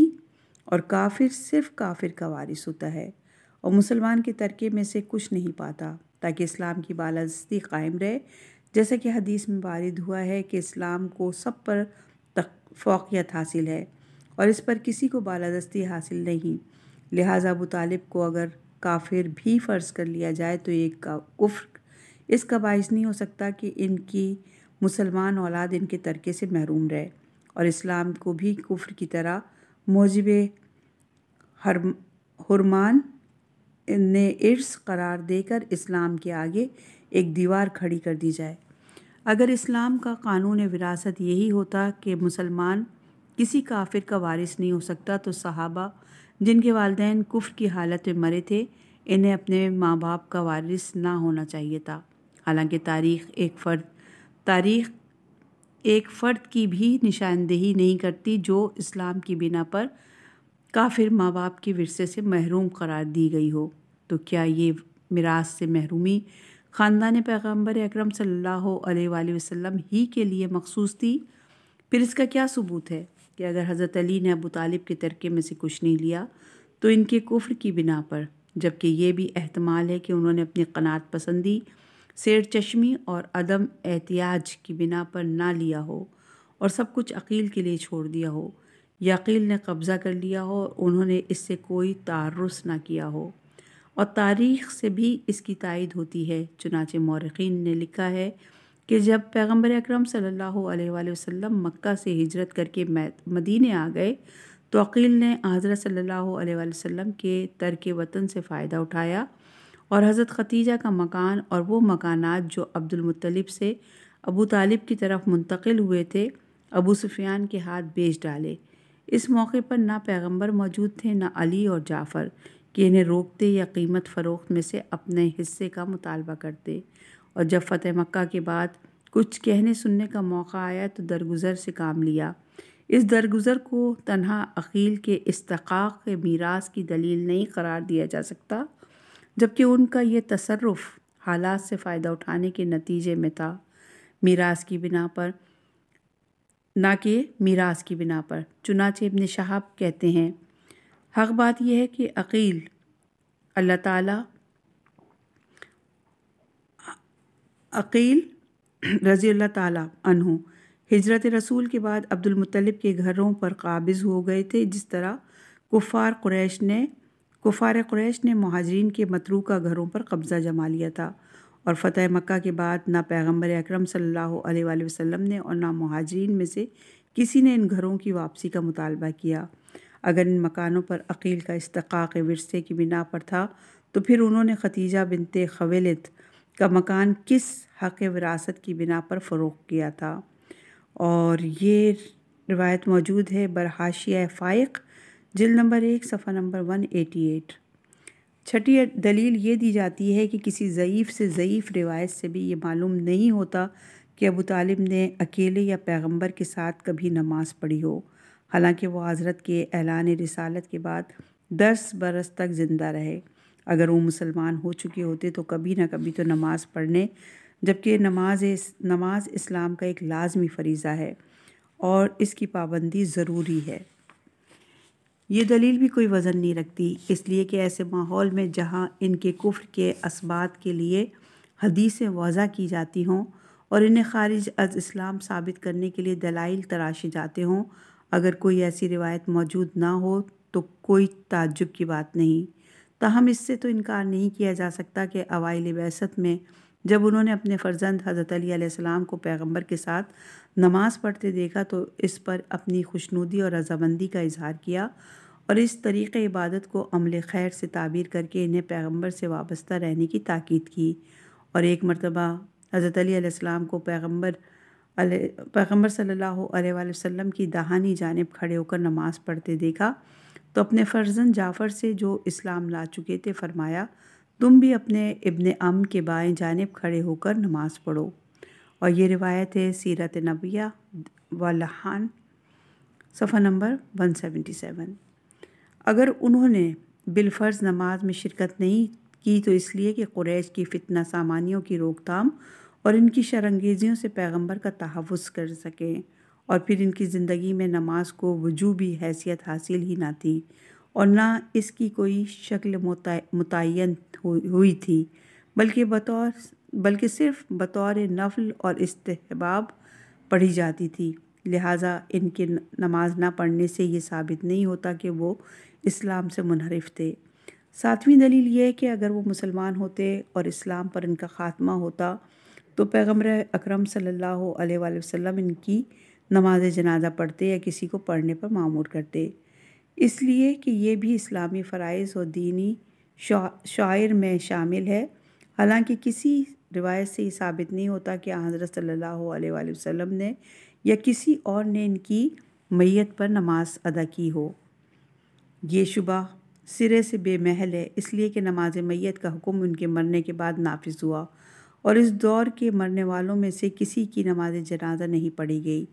और काफिर सिर्फ काफिर का वारिस होता है और मुसलमान के तरके में से कुछ नहीं पाता ताकि इस्लाम की बालादस्ती कायम रहे जैसा कि हदीस में वारद हुआ है कि इस्लाम को सब पर फोकियत हासिल है और इस पर किसी को बालादस्ती हासिल नहीं लिहाजा अबू तालिब को अगर काफिर भी फ़र्ज़ कर लिया जाए तो ये कुफ्र इसका बायस नहीं हो सकता कि इनकी मुसलमान औलाद इनके तरके से महरूम रहे और इस्लाम को भी कुफ्र की तरह मौजब हर हरमान ने इर्स करार देकर इस्लाम के आगे एक दीवार खड़ी कर दी जाए अगर इस्लाम का कानून विरासत यही होता कि मुसलमान किसी काफिर का वारिस नहीं हो सकता तो सहाबा जिनके वालदेन कुफ़ की हालत में मरे थे इन्हें अपने माँ बाप का वारिस ना होना चाहिए था हालांकि तारीख एक फ़र्द तारीख एक फ़र्द की भी निशानदेही नहीं करती जो इस्लाम की बिना पर काफिर माँ बाप के वरसे से महरूम करार दी गई हो तो क्या ये मिराज से महरूमी ख़ानदान पैगम्बर अक्रम सल्लल्लाहु अलैहि वसल्लम ही के लिए मखसूस थी फिर इसका क्या सबूत है कि अगर हज़रत अली ने अबू तालिब के तरके में से कुछ नहीं लिया तो इनके कुफ्र की बिना पर जबकि ये भी अहतमाल है कि उन्होंने अपनी कनात पसंदी सैर चश्मी और अदम एहतियाज की बिना पर ना लिया हो और सब कुछ अकील के लिए छोड़ दिया हो या अकील ने कब्ज़ा कर लिया हो और उन्होंने इससे कोई तारस ना किया हो और तारीख़ से भी इसकी तायद होती है चुनाचे मौरखीन ने लिखा है कि जब पैगंबर अकरम सल्लल्लाहु अलैहि वसल्लम मक्का से हिजरत करके मदीने आ गए तो अकील ने हज़रत सल्लल्लाहु अलैहि वसल्लम के तर्क वतन से फ़ायदा उठाया और हज़रत खतीजा का मकान और वो मकानात जो अब्दुलमतलब से अबू तालिब की तरफ मुंतकिल हुए थे अबू सुफियान के हाथ बेच डाले इस मौके पर ना पैगंबर मौजूद थे ना अली और जाफ़र कि इन्हें रोकते या कीमत फ़रोख्त में से अपने हिस्से का मुतालबा करते और जब फ़तेह मक्का के बाद कुछ कहने सुनने का मौका आया तो दरगुज़र से काम लिया इस दरगुज़र को तनहा अकील के इस्तकाक के मीरास की दलील नहीं करार दिया जा सकता जबकि उनका यह तसरफ़ हालात से फ़ायदा उठाने के नतीजे में था मीरास की बिना पर ना कि मीरास की बिना पर चुनाचे इबन शहाब कहते हैं हक बात यह है कि अकील अल्लाह ताला अकील रज़ी अल्लाह तहों हिजरत रसूल के बाद अब्दुलमतलब के घरों पर काबिज़ हो गए थे जिस तरह कुफ़ार कुरैश ने कुफ़ार कुरैश ने महाजरीन के मतरूका का घरों पर कब्ज़ा जमा लिया था और फ़तह मक्का के बाद ना पैगम्बर अक्रम सल्लल्लाहु अलैहि वसल्लम ने और ना महाजरीन में से किसी ने इन घरों की वापसी का मुतालबा किया अगर इन मकानों पर अकील का इस्तकाक वरसे की बिना पर था तो फिर उन्होंने खतीजा बिनते खवेलत का मकान किस हक़ विरासत की बिना पर फ़रोख किया था और ये रिवायत मौजूद है बरहाशिया फ़ाइक जिल नंबर एक सफ़ा नंबर वन एटी एट छठी दलील ये दी जाती है कि किसी ज़यीफ़ से ज़यीफ़ रिवायत से भी ये मालूम नहीं होता कि अबू तालिब ने अकेले या पैगंबर के साथ कभी नमाज़ पढ़ी हो हालांकि वो हज़रत के ऐलान रिसालत के बाद दस बरस तक ज़िंदा रहे अगर वो मुसलमान हो चुके होते तो कभी ना कभी तो नमाज़ पढ़ने जबकि नमाज नमाज इस्लाम का एक लाजमी फरीज़ा है और इसकी पाबंदी ज़रूरी है ये दलील भी कोई वज़न नहीं रखती इसलिए कि ऐसे माहौल में जहाँ इनके कुफ्र के इसबात के लिए हदीसें वज़ा की जाती हों और इन्हें खारिज अज इस्लाम साबित करने के लिए दलाइल तराशे जाते हों अगर कोई ऐसी रिवायत मौजूद ना हो तो कोई ताज्जुब की बात नहीं ताहम इससे तो इनकार नहीं किया जा सकता कि अवाइल बैसत में जब उन्होंने अपने फ़र्जंद हज़रत अलीसम को पैगंबर के साथ नमाज़ पढ़ते देखा तो इस पर अपनी खुशनुदी और रजामंदी का इजहार किया और इस तरीक़ इबादत को अमल खैर से ताबीर करके इन्हें पैगंबर से वाबस्ता रहने की ताक़द की और एक मरतबा हज़रत अलीसम को पैगम्बर पैगम्बर सल्लल्लाहु अलैहि वसल्लम की दहानी जानब खड़े होकर नमाज़ पढ़ते देखा तो अपने फ़र्जन जाफ़र से जो इस्लाम ला चुके थे फरमाया तुम भी अपने इब्ने अम के बाएं जानब खड़े होकर नमाज़ पढ़ो और ये रिवायत है सीरत नबिया वलहान सफ़ा नंबर 177 अगर उन्होंने बिलफ़र्ज़ नमाज में शिरकत नहीं की तो इसलिए कि कुरैश की फितना सामानियों की रोकथाम और इनकी शरंगेजियों से पैगंबर का तहफ़ कर सकें और फिर इनकी ज़िंदगी में नमाज को वजू भी हैसियत हासिल ही ना थी और ना इसकी कोई शक्ल मुतन हुई थी बल्कि बतौर बल्कि सिर्फ बतौर नफल और इस्तेबाब पढ़ी जाती थी लिहाजा इनके नमाज ना पढ़ने से ये साबित नहीं होता कि वो इस्लाम से मुनहरफ थे सातवीं दलील ये है कि अगर वो मुसलमान होते और इस्लाम पर इनका ख़ात्मा होता तो पैगम्बर अकरम सल्लल्लाहु अलैहि वसल्लम इनकी नमाज जनाजा पढ़ते या किसी को पढ़ने पर मामूर करते इसलिए कि ये भी इस्लामी फ़रज़ और दीनी शायर में शामिल है हालांकि किसी रिवायत से ये साबित नहीं होता कि हज़रत सल्लल्लाहु अलैहि वसल्लम ने या किसी और ने इनकी मैत पर नमाज अदा की हो ये शुबा सिरे से बेमहल है इसलिए कि नमाज मैत का हुक्म उनके मरने के बाद नाफिज हुआ और इस दौर के मरने वालों में से किसी की नमाज जनाजा नहीं पढ़ी गई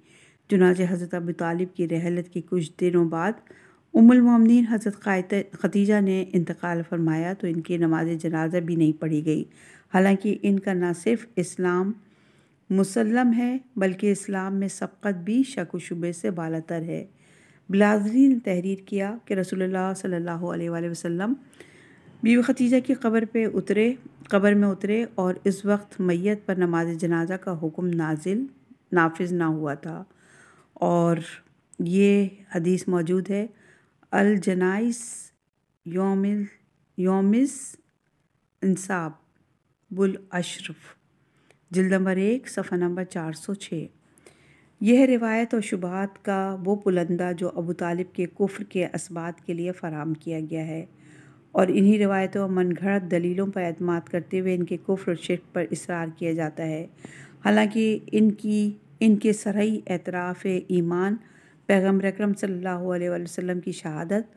चुनाच हज़रत अबू तालिब की रहलत के कुछ दिनों बाद उमुलमोमिन हज़रत खतीजा ने इंतकाल फरमाया तो इनकी नमाज जनाजा भी नहीं पढ़ी गई हालांकि इनका ना सिर्फ इस्लाम मुसलम है बल्कि इस्लाम में सबकत भी शक व शुबे से बालतर है बिलाजरी ने तहरीर किया कि रसोल्ला सल्ला वसम बीवी खतीजा की खबर पर उतरे कबर में उतरे और इस वक्त मैत पर नमाज जनाजा का हुक्म नाजिल नाफिज ना हुआ था और ये हदीस मौजूद है अल जनाइस योमिस इंसाब बुल अशरफ जिल नंबर एक सफ़ा नंबर चार सौ छः यह रिवायत और शुबात का वो पुलंदा जो अबू तालिब के कुफ्र के इसबात के लिए फ़राम किया गया है और इन्हीं रिवायतों और घड़त दलीलों पर अतमाद करते हुए इनके कुफ्र और शिरक पर इसरार किया जाता है हालांकि इनकी इनके सरई एतराफ़ ईमान पैगम्बर अक्रम सल्हसम की शहादत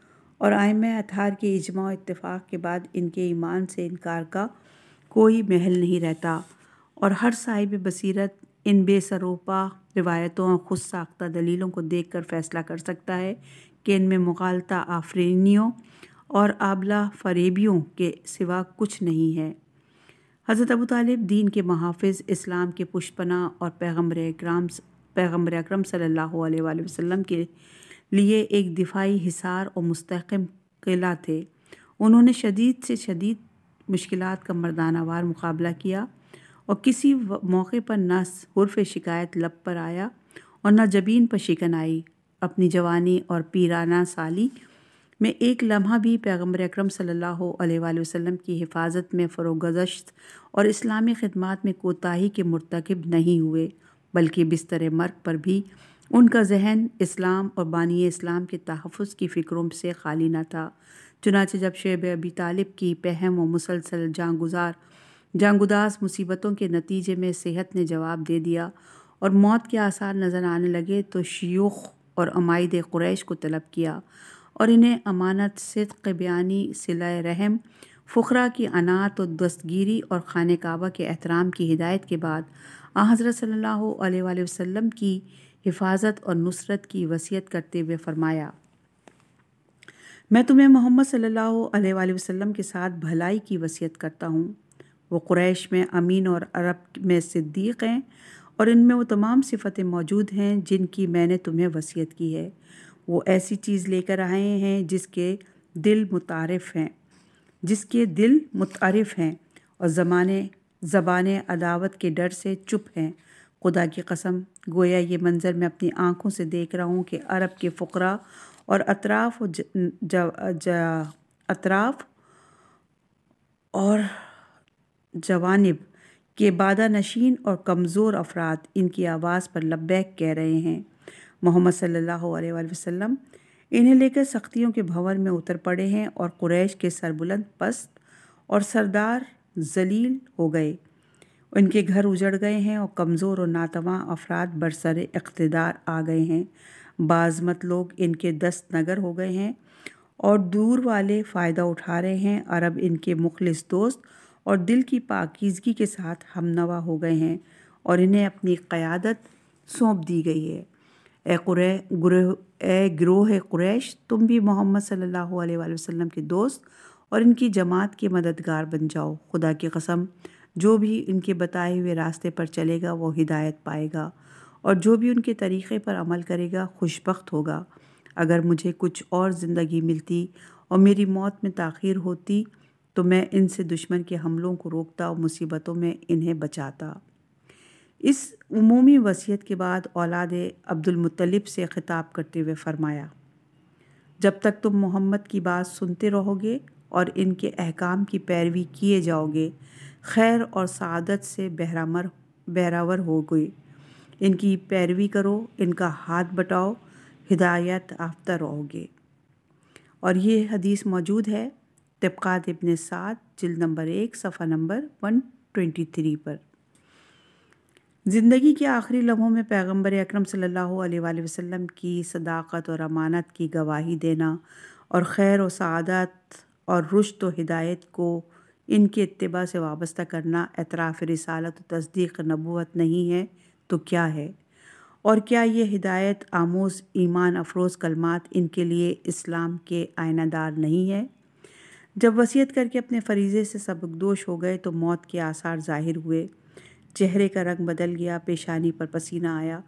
और आयम अथार के इजमा इतफ़ाक़ के बाद इनके ईमान से इनकार का कोई महल नहीं रहता और हर साहिब बसीरत इन बेसरोपा रिवायतों और खुद साख्ता दलीलों को देख कर फैसला कर सकता है कि इनमें मुखालता आफरीनियों और आबला फरेबियों के सिवा कुछ नहीं है हज़रत अबू तालिब दीन के महाफ़ इस्लाम के पुष्पना और पैगम्बर अक्राम पैगम्बर अक्रम सल्ला वसम के लिए एक दिफाई हिसार और मस्तकम किला थे उन्होंने शदीद से शदीद मुश्किल का मरदानावार मुकाबला किया और किसी मौके पर न हरफ शिकायत लप पर आया और न जबीन पर शिकन आई अपनी जवानी और पीराना साली मैं एक लम्हा भी पैगम्बर अक्रम सल्लल्लाहु की हिफाजत में फ़रोगज़श्त और इस्लामी ख़दमात में कोताही के मरतकब नहीं हुए बल्कि बिस्तर मर्ग पर भी उनका जहन इस्लाम और बानी इस्लाम के तहफ़ की फ़िक्रों से खाली ना था चुनाच जब शेब अबी तालब की पहम व मुसलसल जांगुजार जांगुदास मुसीबतों के नतीजे में सेहत ने जवाब दे दिया और मौत के आसार नज़र आने लगे तो शीख़ और अमायद कुरैश को तलब किया और इन्हें अमानत सिद्क बयानी सिला रहम फ़ुखरा की अनात और दस्तगीरी और खान काबा के एहतराम की हिदायत के बाद आ हज़रत सल्लल्लाहु अलैहि वसल्लम की हिफाजत और नुसरत की वसीयत करते हुए फ़रमाया मैं तुम्हें मोहम्मद सल्लल्लाहु अलैहि वसल्लम के साथ भलाई की वसीयत करता हूँ वो क्रैश में अमीन और अरब में सिद्दीक़ हैं और इनमें वो तमाम सिफतें मौजूद हैं जिनकी मैंने तुम्हें वसीयत की है वो ऐसी चीज़ लेकर आए हैं जिसके दिल मुतारफ़ हैं जिसके दिल मुतारफ़ हैं और ज़माने ज़बान अदावत के डर से चुप हैं खुदा की कसम गोया ये मंज़र मैं अपनी आँखों से देख रहा हूँ कि अरब के फ़करा और अतराफ़ ज, ज, ज, अतराफ़ और जवानब के बादा नशीन और कमज़ोर अफराद इनकी आवाज़ पर लब्बैक कह रहे हैं मोहम्मद सल्ला वसम इन्हें लेकर सख्तियों के भंवर में उतर पड़े हैं और क्रैश के सरबुलंद पस्त और सरदार जलील हो गए उनके घर उजड़ गए हैं और कमज़ोर और नातवा अफराद बरसर इकतदार आ गए हैं बाज़मत लोग इनके दस्त नगर हो गए हैं और दूर वाले फ़ायदा उठा रहे हैं अरब इनके मुखलिस दोस्त और दिल की पाकिजगी के साथ हमनवा हो गए हैं और इन्हें अपनी क़्यादत सौंप दी गई है ए कुरे गुरह ए गिरोह कुरैश तुम भी मोहम्मद सल्लल्लाहु अलैहि वसल्लम के दोस्त और इनकी जमात के मददगार बन जाओ खुदा की कसम जो भी इनके बताए हुए रास्ते पर चलेगा वो हिदायत पाएगा और जो भी उनके तरीक़े पर अमल करेगा खुशबक होगा अगर मुझे कुछ और ज़िंदगी मिलती और मेरी मौत में ताखिर होती तो मैं इनसे दुश्मन के हमलों को रोकता और मुसीबतों में इन्हें बचाता इस उमूमी वसीयत के बाद औलाद अब्दुलमतलब से ख़िताब करते हुए फ़रमाया जब तक तुम मोहम्मद की बात सुनते रहोगे और इनके अहकाम की पैरवी किए जाओगे खैर और सदत से बहरामर बहरावर हो गई इनकी पैरवी करो इनका हाथ बटाओ हिदायत आफ्ता रहोगे और ये हदीस मौजूद है तबक़ात इबन साद जिल नंबर एक सफ़ा नंबर वन ट्वेंटी थ्री पर ज़िंदगी के आखिरी लम्हों में पैगम्बर अक्रम सल्लल्लाहु की सदाकत और अमानत की गवाही देना और खैर व सदत और रुश्त व हिदायत को इनके इतबा से वाबस्ता करना एतराफ़ रिसालत तस्दीक नबूत नहीं है तो क्या है और क्या ये हिदायत आमोज ईमान अफरोज़ कलमात इनके लिए इस्लाम के आयनादार नहीं है जब वसीयत करके अपने फरीज़े से सबकदोश हो गए तो मौत के आसार ज़ाहिर हुए चेहरे का रंग बदल गया पेशानी पर पसीना आया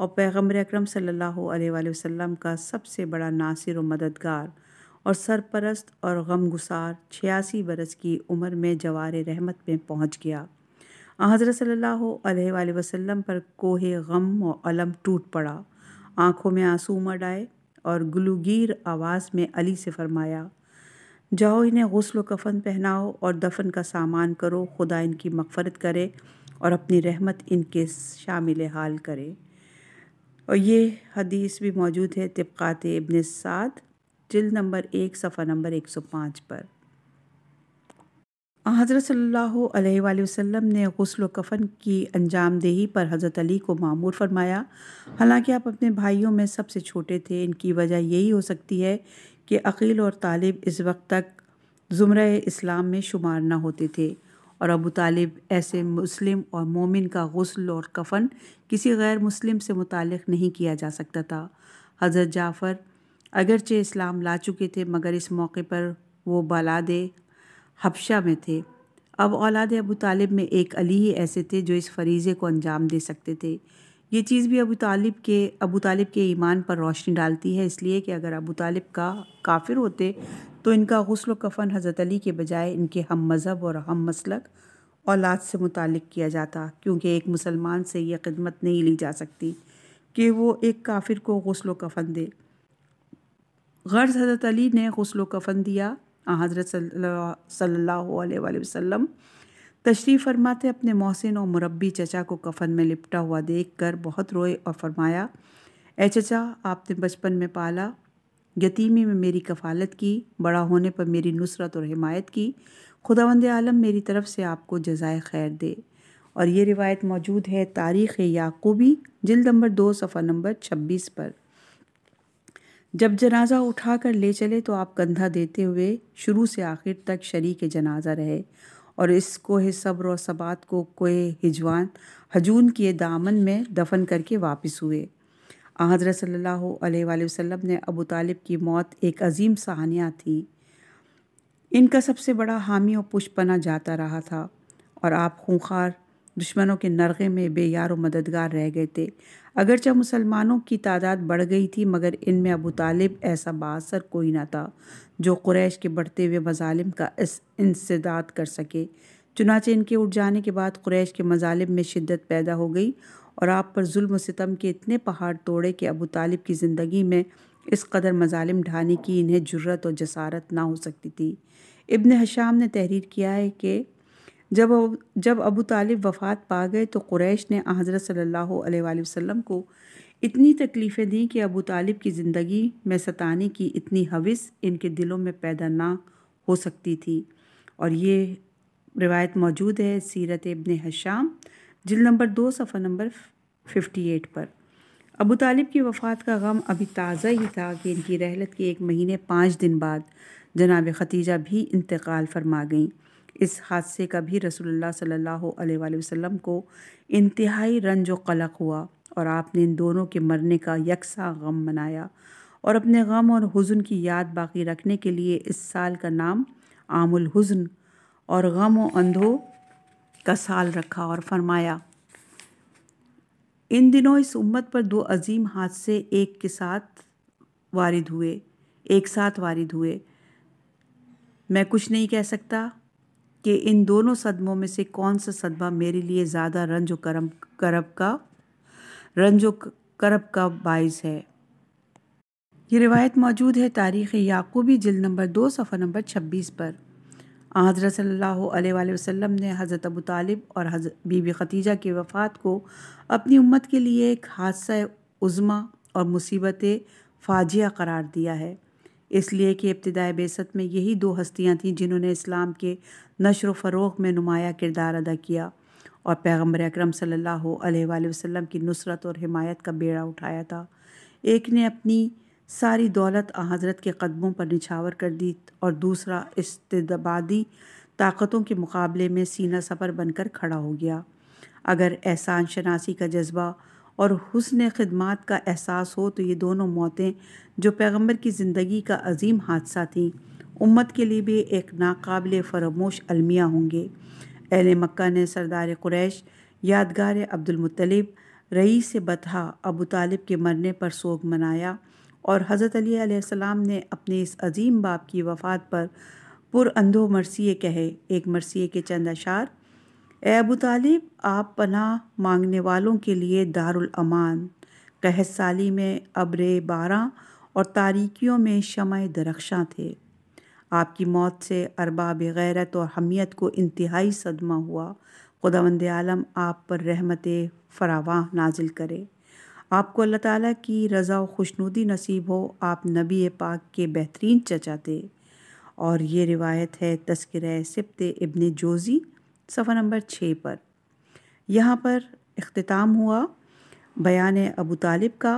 और पैगम्बर अक्रम सल्लल्लाहु वसल्लम का सबसे बड़ा नासिर व मददगार और सरपरस्त और गमगुसार छियासी बरस की उम्र में जवार रहमत में पहुंच गया हज़रत सल्ला अलैहि वसल्लम पर कोहे गम और अलम टूट पड़ा आंखों में आंसू उमड़ आए और गुलूगीर आवाज़ में अली से फरमाया जाओ इन्हें गसल कफन पहनाओ और दफन का सामान करो खुदा इनकी मफफ़रत करे और अपनी रहमत इनके शामिल हाल करे और ये हदीस भी मौजूद है तबक़ात इबन साद जिल नंबर एक सफ़ा नंबर एक सौ पाँच पर हज़रत सल्ला वसम ने गसल कफ़न की अंजामदेही पर हज़रत अली को मामूर फरमाया हालांकि आप अपने भाइयों में सबसे छोटे थे इनकी वजह यही हो सकती है कि अकील और तालिब इस वक्त तक ज़ुमर इस्लाम में शुमार ना होते थे और अबू तालिब ऐसे मुस्लिम और मोमिन का गसल और कफन किसी गैर मुस्लिम से मुतल नहीं किया जा सकता था हज़रत जाफ़र अगरचे इस्लाम ला चुके थे मगर इस मौके पर वो बालादे हफशा में थे अब औलाद अबू तालिब में एक अली ही ऐसे थे जो इस फरीज़े को अंजाम दे सकते थे ये चीज़ भी अबू तालिब के अबू तालिब के ईमान पर रोशनी डालती है इसलिए कि अगर अबू तालिब का काफिर होते तो इनका गसल कफ़न हज़रत अली के बजाय इनके हम मज़हब और हम मसलक औलाद से मुतक किया जाता क्योंकि एक मुसलमान से यह खिदमत नहीं ली जा सकती कि वो एक काफिर को गसल कफ़न दे गर्ज़ हज़रत अली ने गसल कफ़न दिया हज़रत सल्ला वसम तशरीफ़ फरमाते अपने मोहसिन और मुरबी चचा को कफ़न में लिपटा हुआ देख कर बहुत रोए और फरमाया ए चचा आपने बचपन में पाला यतीमी में मेरी कफालत की बड़ा होने पर मेरी नुसरत और हिमायत की खुदावंद आलम मेरी तरफ़ से आपको जजाय खैर दे और ये रिवायत मौजूद है तारीख़ याकूबी जिल नंबर दो सफ़ा नंबर छब्बीस पर जब जनाजा उठा कर ले चले तो आप कंधा देते हुए शुरू से आखिर तक शरीक जनाजा रहे और इस कोह सब्र और सबात को कोह हिजवान हजून के दामन में दफन करके वापस हुए हज़रत सल्लल्लाहु अलैहि वसल्लम ने अबू तालिब की मौत एक अजीम सहानिया थी इनका सबसे बड़ा हामी और पुष्पना जाता रहा था और आप खूंखार दुश्मनों के नरगे में बेयार और मददगार रह गए थे अगरचे मुसलमानों की तादाद बढ़ गई थी मगर इनमें अबू तालिब ऐसा बासर कोई ना था जो कुरैश के बढ़ते हुए मजालिम का इंसदाद कर सके चुनाचे इनके उठ जाने के बाद कुरैश के मजालिम में शिद्दत पैदा हो गई और आप पर जुल्म सितम के इतने पहाड़ तोड़े कि अबू तालिब की ज़िंदगी में इस कदर मजालिम ढाने की इन्हें जुर्रत और जसारत ना हो सकती थी इब्न हशाम ने तहरीर किया है कि जब जब अबू तालिब वफ़ात पा गए तो कुरैश ने हज़रत सल्लल्लाहु अलैहि वसल्लम को इतनी तकलीफ़ें दी कि अबू तालिब की ज़िंदगी में सताने की इतनी हविस इनके दिलों में पैदा ना हो सकती थी और ये रिवायत मौजूद है सीरत इबन हशाम जिल नंबर दो सफ़ा नंबर फिफ्टी एट पर अबू तालिब की वफ़ात का गम अभी ताज़ा ही था कि इनकी रहलत के एक महीने पाँच दिन बाद जनाब खतीजा भी इंतकाल फरमा गईं इस हादसे का भी रसोल्ला सल्ला वसम को इंतहाई रंज व कलक हुआ और आपने इन दोनों के मरने का यकसा गम मनाया और अपने गम और हुज़न की याद बाकी रखने के लिए इस साल का नाम आमुल हुज़न और गम व अंधो का साल रखा और फरमाया इन दिनों इस उम्मत पर दो अजीम हादसे एक के साथ वारिद हुए एक साथ वारिद हुए मैं कुछ नहीं कह सकता कि इन दोनों सदमों में से कौन सा सदमा मेरे लिए ज़्यादा रंज करम करब का रंज करब का बायस है ये रिवायत मौजूद है तारीख़ याकूबी जिल नंबर दो सफ़र नंबर छब्बीस पर हज़रत सल्लल्लाहु अलैहि ने हज़रत अबू तालिब और बीबी ख़तीजा के वफ़ात को अपनी उम्मत के लिए एक हादसा उज़मा और मुसीबत फ़ाजिया करार दिया है इसलिए कि इब्तदाई बेसत में यही दो हस्तियाँ थीं जिन्होंने इस्लाम के नशर फ़रोग में नुमाया किरदार अदा किया और पैगम्बर अक्रम सल्ला वसम की नुसरत और हमायत का बेड़ा उठाया था एक ने अपनी सारी दौलत हज़रत के कदमों पर निछावर कर दी और दूसरा इस्तबादी ताकतों के मुकाबले में सीना सफ़र बनकर खड़ा हो गया अगर एहसान शनासी का जज्बा और हुसन खदमात का एहसास हो तो ये दोनों मौतें जो पैगंबर की ज़िंदगी का अजीम हादसा थीं उम्मत के लिए भी एक नाकबिल फरामोश अलमिया होंगे अहल मक्का ने सरदार क्रैश यादगार अब्दुलमतलब रईस बतहा अबू तालिब के मरने पर सोग मनाया और हज़रत अलैहिस्सलाम ने अपने इस अजीम बाप की वफ़ात पर अंधो मरसिए कहे एक मरसिए के चंद अशार ए अबू तालिब आप पनाह मांगने वालों के लिए दारुल अमान कहत साली में अबरे बारह और तारीकियों में शमय दरख्शां थे आपकी मौत से अरबाब गैरत और हमियत को इंतहाई सदमा हुआ खुदावंद आलम आप पर रहमत फरावाह नाजिल करे आपको अल्लाह ताला की रज़ा और खुशनुदी नसीब हो आप नबी पाक के बेहतरीन चचा थे और ये रिवायत है तस्कर सिप्त इबन जोज़ी सफ़ा नंबर छः पर यहाँ पर अख्ताम हुआ बयान अबू तालिब का